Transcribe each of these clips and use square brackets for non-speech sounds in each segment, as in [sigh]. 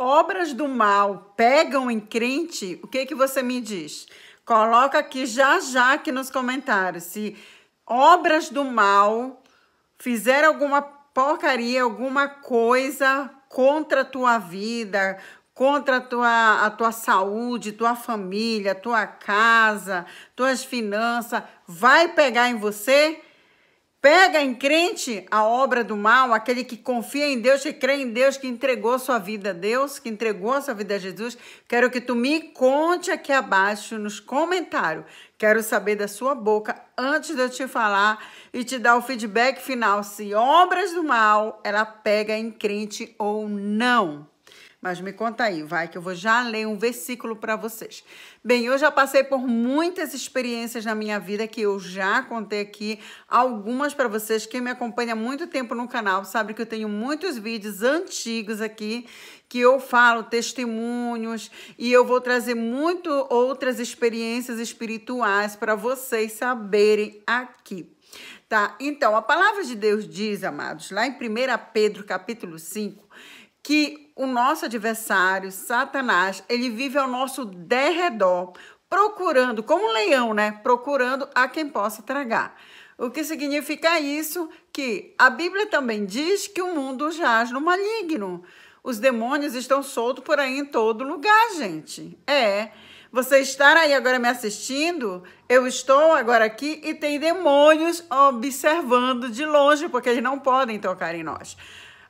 obras do mal pegam em crente, o que, que você me diz? Coloca aqui já já aqui nos comentários se obras do mal fizeram alguma porcaria, alguma coisa contra a tua vida, contra a tua, a tua saúde, tua família, tua casa, tuas finanças, vai pegar em você? Pega em crente a obra do mal, aquele que confia em Deus, que crê em Deus, que entregou sua vida a Deus, que entregou sua vida a Jesus. Quero que tu me conte aqui abaixo nos comentários. Quero saber da sua boca antes de eu te falar e te dar o feedback final se obras do mal ela pega em crente ou não. Mas me conta aí, vai que eu vou já ler um versículo para vocês. Bem, eu já passei por muitas experiências na minha vida que eu já contei aqui, algumas para vocês. Quem me acompanha há muito tempo no canal sabe que eu tenho muitos vídeos antigos aqui que eu falo testemunhos e eu vou trazer muito outras experiências espirituais para vocês saberem aqui. Tá? Então, a palavra de Deus diz, amados, lá em 1 Pedro capítulo 5, que o nosso adversário, Satanás, ele vive ao nosso derredor, procurando, como um leão, né? Procurando a quem possa tragar. O que significa isso? Que a Bíblia também diz que o mundo jaz no maligno. Os demônios estão soltos por aí em todo lugar, gente. É. Você estar aí agora me assistindo, eu estou agora aqui e tem demônios observando de longe, porque eles não podem tocar em nós.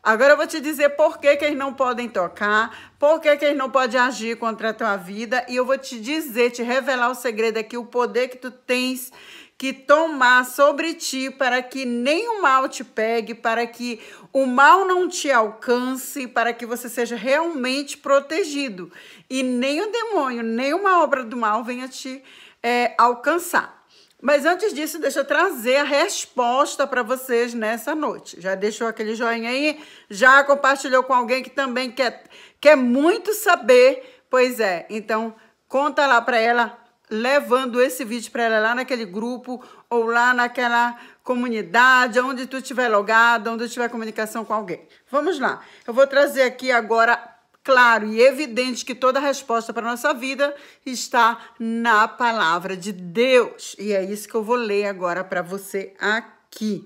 Agora eu vou te dizer por que, que eles não podem tocar, por que, que eles não podem agir contra a tua vida, e eu vou te dizer, te revelar o segredo aqui, o poder que tu tens que tomar sobre ti para que nem o mal te pegue, para que o mal não te alcance, para que você seja realmente protegido. E nem o demônio, nem uma obra do mal venha te é, alcançar. Mas antes disso, deixa eu trazer a resposta para vocês nessa noite. Já deixou aquele joinha aí? Já compartilhou com alguém que também quer, quer muito saber? Pois é, então conta lá para ela, levando esse vídeo para ela lá naquele grupo ou lá naquela comunidade, onde tu estiver logado, onde tiver comunicação com alguém. Vamos lá. Eu vou trazer aqui agora claro e evidente que toda a resposta para a nossa vida está na palavra de Deus. E é isso que eu vou ler agora para você aqui.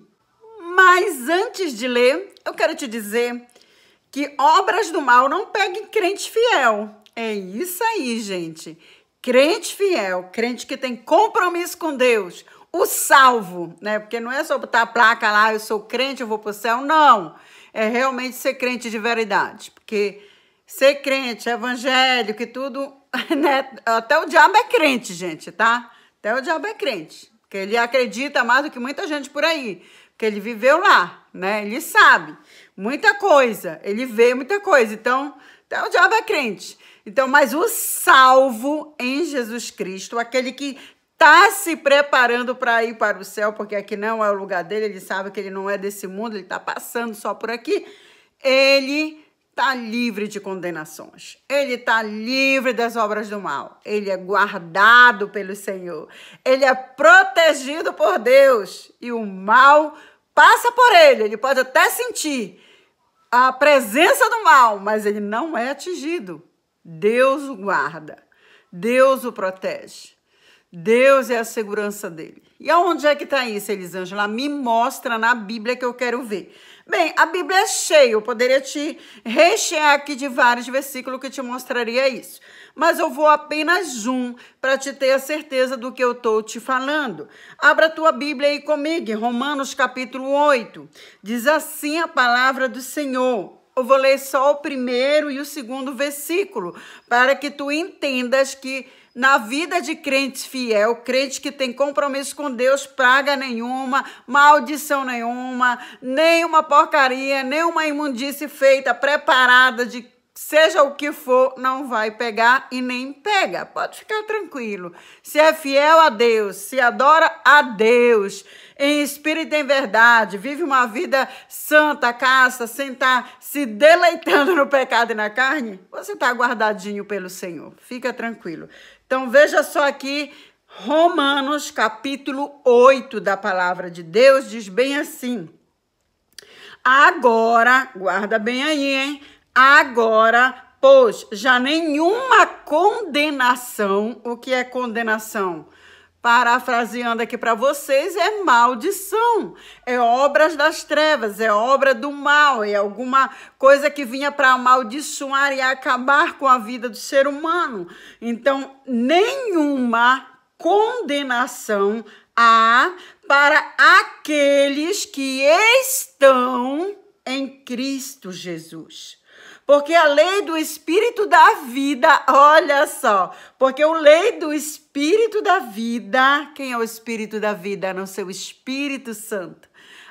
Mas antes de ler, eu quero te dizer que obras do mal não peguem crente fiel. É isso aí, gente. Crente fiel, crente que tem compromisso com Deus, o salvo, né? Porque não é só botar a placa lá, eu sou crente, eu vou para o céu. Não. É realmente ser crente de verdade. Porque ser crente, evangélico e tudo, [laughs] né? Até o diabo é crente, gente, tá? Até o diabo é crente. Porque ele acredita mais do que muita gente por aí. Porque ele viveu lá, né? Ele sabe muita coisa. Ele vê muita coisa. Então, até o diabo é crente. Então, mas o salvo em Jesus Cristo, aquele que está se preparando para ir para o céu, porque aqui não é o lugar dele, ele sabe que ele não é desse mundo, ele está passando só por aqui. Ele está livre de condenações. Ele está livre das obras do mal. Ele é guardado pelo Senhor. Ele é protegido por Deus. E o mal passa por ele. Ele pode até sentir a presença do mal, mas ele não é atingido. Deus o guarda. Deus o protege. Deus é a segurança dele. E aonde é que está isso, Elisângela? Me mostra na Bíblia que eu quero ver. Bem, a Bíblia é cheia, eu poderia te rechear aqui de vários versículos que te mostraria isso. Mas eu vou apenas um para te ter a certeza do que eu estou te falando. Abra a tua Bíblia aí comigo, Romanos capítulo 8. Diz assim a palavra do Senhor. Eu vou ler só o primeiro e o segundo versículo, para que tu entendas que na vida de crente fiel, crente que tem compromisso com Deus, praga nenhuma, maldição nenhuma, nenhuma porcaria, nenhuma imundícia feita, preparada de seja o que for, não vai pegar e nem pega. Pode ficar tranquilo. Se é fiel a Deus, se adora a Deus, em espírito e em verdade, vive uma vida santa, caça, sem estar tá se deleitando no pecado e na carne, você está guardadinho pelo Senhor. Fica tranquilo. Então veja só aqui, Romanos capítulo 8 da palavra de Deus diz bem assim: Agora, guarda bem aí, hein? Agora, pois já nenhuma condenação, o que é condenação? parafraseando aqui para vocês, é maldição, é obras das trevas, é obra do mal, é alguma coisa que vinha para amaldiçoar e acabar com a vida do ser humano. Então, nenhuma condenação há para aqueles que estão em Cristo Jesus. Porque a lei do espírito da vida, olha só, porque a lei do espírito da vida, quem é o espírito da vida? A não ser o Espírito Santo,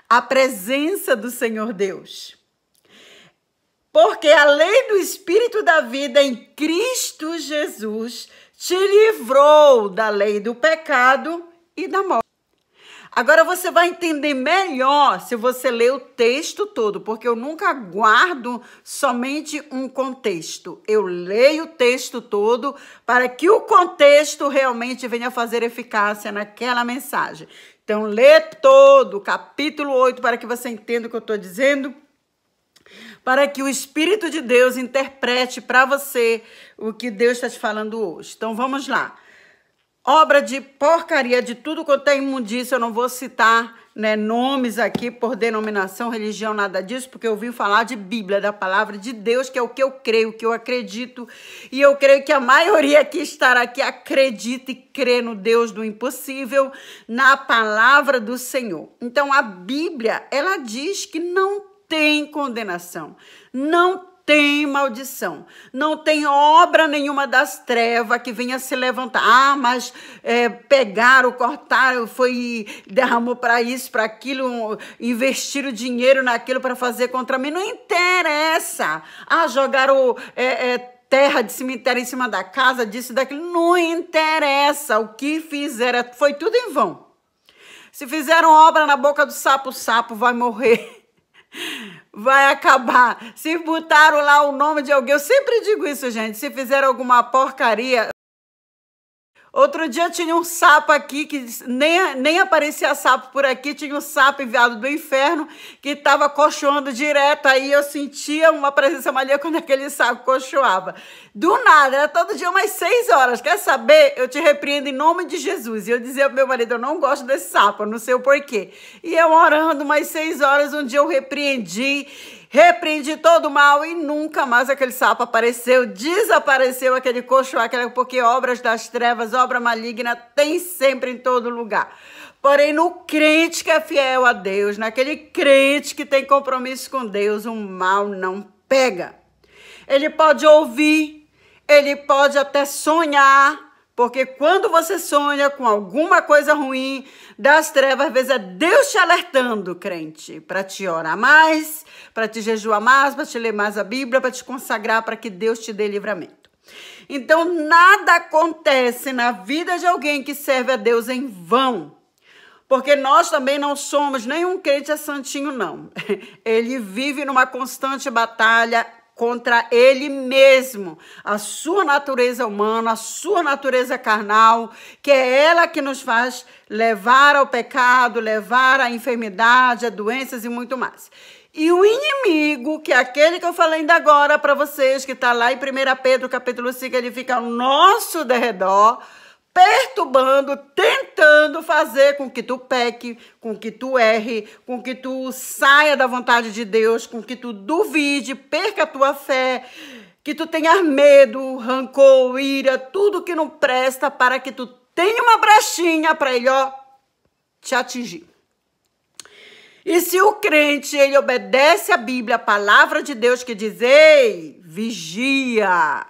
a presença do Senhor Deus. Porque a lei do espírito da vida em Cristo Jesus te livrou da lei do pecado e da morte. Agora você vai entender melhor se você ler o texto todo, porque eu nunca guardo somente um contexto. Eu leio o texto todo para que o contexto realmente venha fazer eficácia naquela mensagem. Então, lê todo o capítulo 8 para que você entenda o que eu estou dizendo para que o Espírito de Deus interprete para você o que Deus está te falando hoje. Então vamos lá obra de porcaria, de tudo quanto é imundícia. Eu não vou citar né, nomes aqui por denominação, religião, nada disso, porque eu vim falar de Bíblia, da palavra de Deus, que é o que eu creio, que eu acredito. E eu creio que a maioria que estará aqui acredita e crê no Deus do impossível, na palavra do Senhor. Então a Bíblia, ela diz que não tem condenação, não tem maldição, não tem obra nenhuma das trevas que venha se levantar. Ah, mas é, pegaram, cortaram, foi derramou para isso, para aquilo, investiram dinheiro naquilo para fazer contra mim. Não interessa. Ah, jogaram é, é, terra de cemitério em cima da casa, disso daquilo. Não interessa. O que fizeram foi tudo em vão. Se fizeram obra na boca do sapo, o sapo vai morrer vai acabar. Se botaram lá o nome de alguém, eu sempre digo isso, gente. Se fizeram alguma porcaria, Outro dia tinha um sapo aqui, que nem, nem aparecia sapo por aqui, tinha um sapo enviado do inferno que estava cochoando direto, aí eu sentia uma presença maligna [laughs] quando aquele sapo cochoava. Do nada, era todo dia umas seis horas. Quer saber? Eu te repreendo em nome de Jesus. E eu dizia pro meu marido, eu não gosto desse sapo, não sei o porquê. E eu orando umas seis horas, um dia eu repreendi Repreendi todo o mal e nunca mais aquele sapo apareceu, desapareceu aquele coxo, aquele, porque obras das trevas, obra maligna tem sempre em todo lugar. Porém, no crente que é fiel a Deus, naquele crente que tem compromisso com Deus, o mal não pega. Ele pode ouvir, ele pode até sonhar, porque quando você sonha com alguma coisa ruim das trevas, às vezes é Deus te alertando, crente, para te orar mais, para te jejuar mais, para te ler mais a Bíblia, para te consagrar, para que Deus te dê livramento. Então, nada acontece na vida de alguém que serve a Deus em vão. Porque nós também não somos, nenhum crente é santinho, não. [laughs] Ele vive numa constante batalha contra ele mesmo, a sua natureza humana, a sua natureza carnal, que é ela que nos faz levar ao pecado, levar à enfermidade, a doenças e muito mais. E o inimigo, que é aquele que eu falei ainda agora para vocês, que está lá em 1 Pedro capítulo 5, ele fica ao nosso derredor, redor perturbando, tentando fazer com que tu peque, com que tu erre, com que tu saia da vontade de Deus, com que tu duvide, perca a tua fé, que tu tenhas medo, rancor, ira, tudo que não presta para que tu tenha uma brechinha para ele, ó, te atingir. E se o crente, ele obedece a Bíblia, a palavra de Deus que diz, ei, vigia,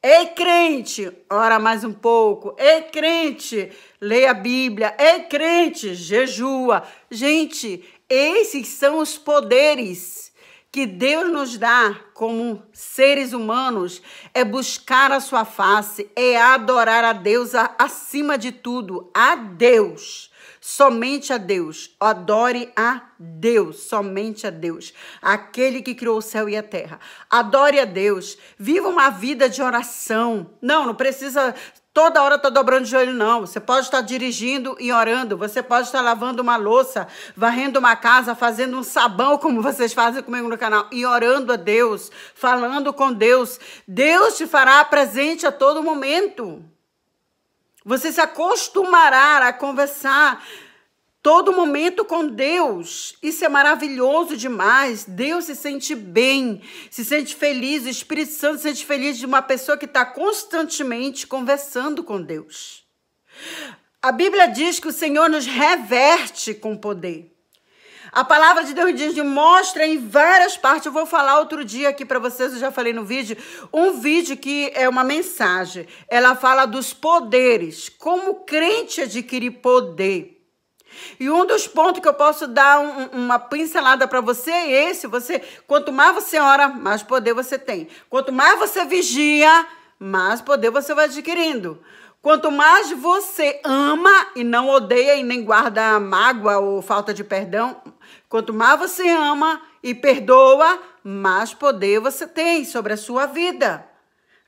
Ei, crente, ora mais um pouco. Ei, crente, leia a Bíblia. Ei, crente, jejua. Gente, esses são os poderes que Deus nos dá como seres humanos é buscar a sua face, é adorar a Deus acima de tudo, a Deus. Somente a Deus. Adore a Deus. Somente a Deus. Aquele que criou o céu e a terra. Adore a Deus. Viva uma vida de oração. Não, não precisa toda hora tá dobrando o joelho, não. Você pode estar dirigindo e orando, você pode estar lavando uma louça, varrendo uma casa, fazendo um sabão, como vocês fazem comigo no canal, e orando a Deus, falando com Deus. Deus te fará presente a todo momento. Você se acostumará a conversar todo momento com Deus. Isso é maravilhoso demais. Deus se sente bem, se sente feliz. O Espírito Santo se sente feliz de uma pessoa que está constantemente conversando com Deus. A Bíblia diz que o Senhor nos reverte com poder. A palavra de Deus diz, mostra em várias partes. Eu vou falar outro dia aqui para vocês, eu já falei no vídeo, um vídeo que é uma mensagem. Ela fala dos poderes, como crente adquirir poder. E um dos pontos que eu posso dar um, uma pincelada para você é esse: você, quanto mais você ora, mais poder você tem. Quanto mais você vigia, mais poder você vai adquirindo. Quanto mais você ama e não odeia e nem guarda mágoa ou falta de perdão, quanto mais você ama e perdoa, mais poder você tem sobre a sua vida.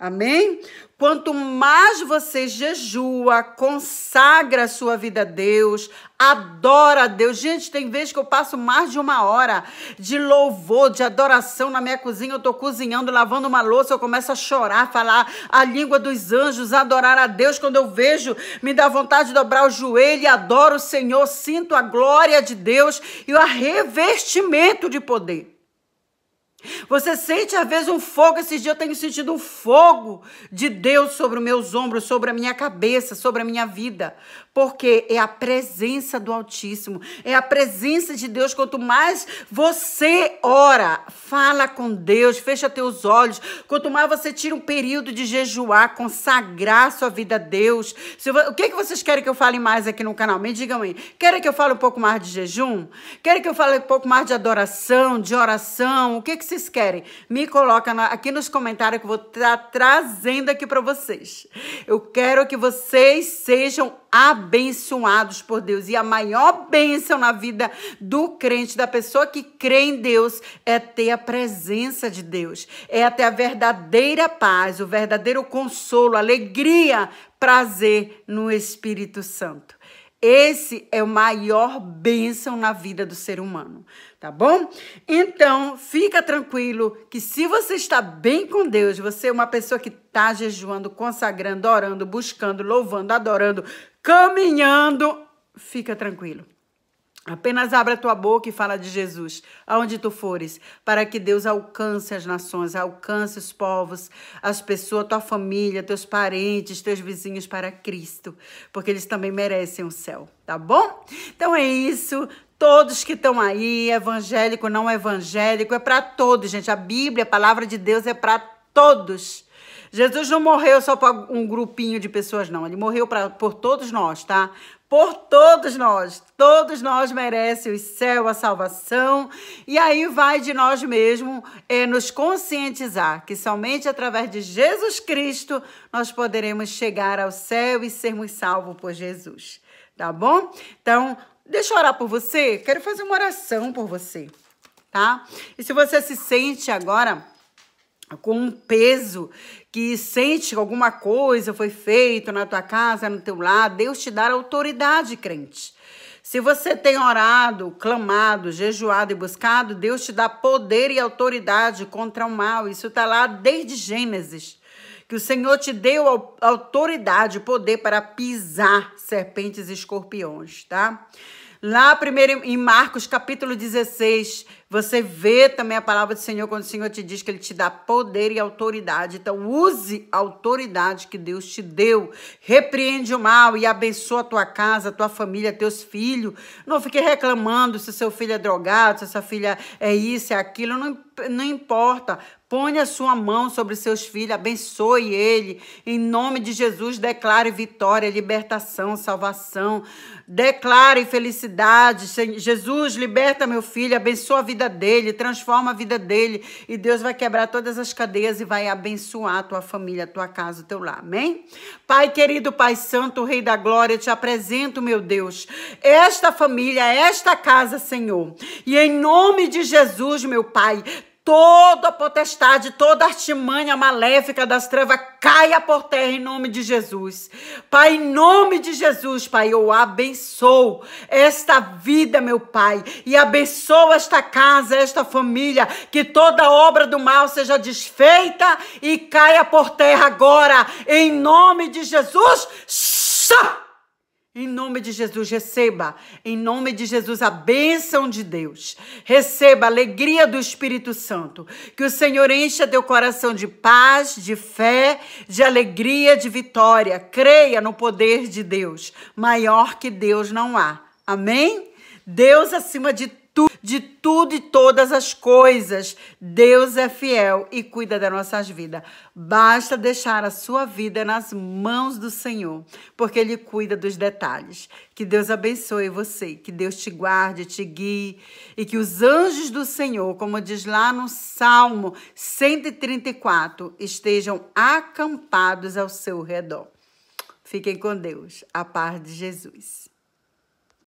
Amém? Quanto mais você jejua, consagra a sua vida a Deus, adora a Deus. Gente, tem vezes que eu passo mais de uma hora de louvor, de adoração na minha cozinha. Eu tô cozinhando, lavando uma louça, eu começo a chorar, falar a língua dos anjos, adorar a Deus. Quando eu vejo, me dá vontade de dobrar o joelho e adoro o Senhor, sinto a glória de Deus e o revestimento de poder. Você sente às vezes um fogo, esses dias eu tenho sentido um fogo de Deus sobre os meus ombros, sobre a minha cabeça, sobre a minha vida porque é a presença do Altíssimo, é a presença de Deus. Quanto mais você ora, fala com Deus, fecha teus olhos, quanto mais você tira um período de jejuar, consagrar sua vida a Deus. Se, o que, é que vocês querem que eu fale mais aqui no canal? Me digam aí. Querem que eu fale um pouco mais de jejum? Querem que eu fale um pouco mais de adoração, de oração? O que, é que vocês querem? Me coloca na, aqui nos comentários que eu vou estar tá trazendo aqui para vocês. Eu quero que vocês sejam abençoados por Deus. E a maior bênção na vida do crente, da pessoa que crê em Deus, é ter a presença de Deus, é ter a verdadeira paz, o verdadeiro consolo, alegria, prazer no Espírito Santo. Esse é o maior bênção na vida do ser humano, tá bom? Então, fica tranquilo que se você está bem com Deus, você é uma pessoa que está jejuando, consagrando, orando, buscando, louvando, adorando, Caminhando, fica tranquilo. Apenas abra tua boca e fala de Jesus, aonde tu fores, para que Deus alcance as nações, alcance os povos, as pessoas, tua família, teus parentes, teus vizinhos para Cristo, porque eles também merecem o céu, tá bom? Então é isso. Todos que estão aí, evangélico, não evangélico, é para todos, gente. A Bíblia, a palavra de Deus é para todos. Jesus não morreu só para um grupinho de pessoas, não. Ele morreu pra, por todos nós, tá? Por todos nós. Todos nós merecem o céu, a salvação. E aí vai de nós mesmos é, nos conscientizar que somente através de Jesus Cristo nós poderemos chegar ao céu e sermos salvos por Jesus. Tá bom? Então, deixa eu orar por você. Quero fazer uma oração por você, tá? E se você se sente agora com um peso que sente que alguma coisa foi feita na tua casa, no teu lado Deus te dá autoridade, crente. Se você tem orado, clamado, jejuado e buscado, Deus te dá poder e autoridade contra o mal. Isso está lá desde Gênesis. Que o Senhor te deu autoridade, poder para pisar serpentes e escorpiões, tá? Lá primeiro em Marcos capítulo 16, você vê também a palavra do Senhor quando o Senhor te diz que Ele te dá poder e autoridade. Então, use a autoridade que Deus te deu. Repreende o mal e abençoa a tua casa, a tua família, teus filhos. Não fique reclamando se seu filho é drogado, se sua filha é isso, é aquilo. Não, não importa. Põe a sua mão sobre seus filhos, abençoe ele. Em nome de Jesus, declare vitória, libertação, salvação. Declare felicidade. Jesus, liberta meu filho, abençoa a vida vida dele, transforma a vida dele. E Deus vai quebrar todas as cadeias e vai abençoar a tua família, a tua casa, o teu lar. Amém? Pai querido, Pai Santo, Rei da Glória, te apresento, meu Deus, esta família, esta casa, Senhor. E em nome de Jesus, meu Pai, toda a potestade, toda a artimanha maléfica das trevas caia por terra em nome de Jesus. Pai, em nome de Jesus, Pai, eu abençoo esta vida, meu Pai, e abençoo esta casa, esta família, que toda obra do mal seja desfeita e caia por terra agora, em nome de Jesus. Shá! Em nome de Jesus, receba, em nome de Jesus, a bênção de Deus. Receba a alegria do Espírito Santo. Que o Senhor encha teu coração de paz, de fé, de alegria, de vitória. Creia no poder de Deus. Maior que Deus não há. Amém? Deus acima de tu, de tudo e todas as coisas. Deus é fiel e cuida das nossas vidas. Basta deixar a sua vida nas mãos do Senhor, porque Ele cuida dos detalhes. Que Deus abençoe você, que Deus te guarde, te guie e que os anjos do Senhor, como diz lá no Salmo 134, estejam acampados ao seu redor. Fiquem com Deus. A paz de Jesus.